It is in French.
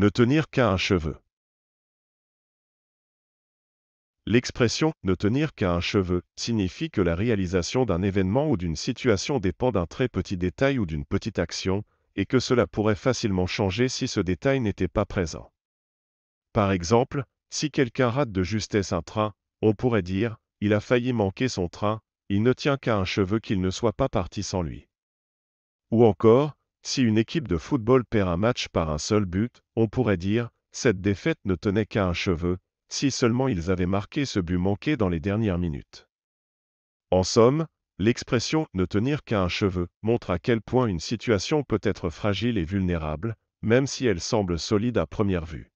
ne tenir qu'à un cheveu. L'expression ne tenir qu'à un cheveu signifie que la réalisation d'un événement ou d'une situation dépend d'un très petit détail ou d'une petite action, et que cela pourrait facilement changer si ce détail n'était pas présent. Par exemple, si quelqu'un rate de justesse un train, on pourrait dire ⁇ Il a failli manquer son train, il ne tient qu'à un cheveu qu'il ne soit pas parti sans lui ⁇ Ou encore ⁇ si une équipe de football perd un match par un seul but, on pourrait dire, cette défaite ne tenait qu'à un cheveu, si seulement ils avaient marqué ce but manqué dans les dernières minutes. En somme, l'expression ne tenir qu'à un cheveu montre à quel point une situation peut être fragile et vulnérable, même si elle semble solide à première vue.